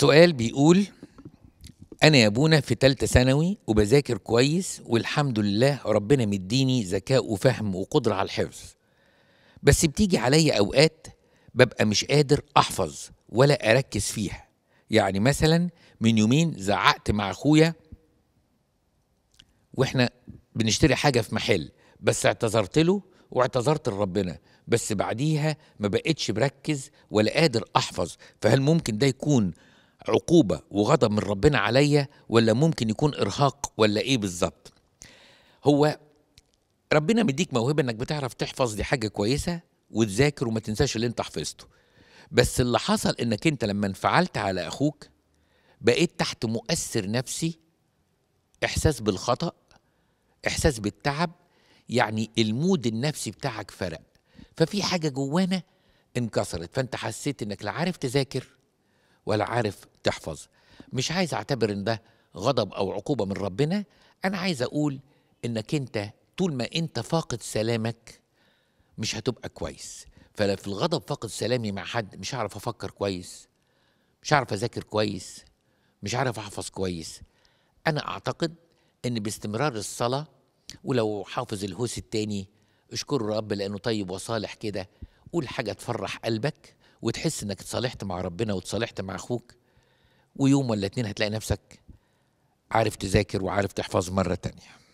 سؤال بيقول أنا يا أبونا في تالتة ثانوي وبذاكر كويس والحمد لله ربنا مديني ذكاء وفهم وقدرة على الحفظ بس بتيجي عليا أوقات ببقى مش قادر أحفظ ولا أركز فيها يعني مثلا من يومين زعقت مع أخويا وإحنا بنشتري حاجة في محل بس اعتذرت له واعتذرت لربنا بس بعديها ما بقتش بركز ولا قادر احفظ فهل ممكن ده يكون عقوبه وغضب من ربنا عليا ولا ممكن يكون ارهاق ولا ايه بالظبط هو ربنا مديك موهبه انك بتعرف تحفظ دي حاجه كويسه وتذاكر وما تنساش اللي انت حفظته بس اللي حصل انك انت لما انفعلت على اخوك بقيت تحت مؤثر نفسي احساس بالخطا احساس بالتعب يعني المود النفسي بتاعك فرق ففي حاجه جوانا انكسرت فانت حسيت انك لا عارف تذاكر ولا عارف تحفظ مش عايز اعتبر ان ده غضب او عقوبه من ربنا انا عايز اقول انك انت طول ما انت فاقد سلامك مش هتبقى كويس فلو في الغضب فاقد سلامي مع حد مش هعرف افكر كويس مش هعرف اذاكر كويس مش عارف احفظ كويس انا اعتقد ان باستمرار الصلاه ولو حافظ الهوس التاني اشكر رب لانه طيب وصالح كده قول حاجه تفرح قلبك وتحس انك اتصالحت مع ربنا واتصالحت مع اخوك ويوم ولا اتنين هتلاقي نفسك عارف تذاكر وعارف تحفظ مرة تانية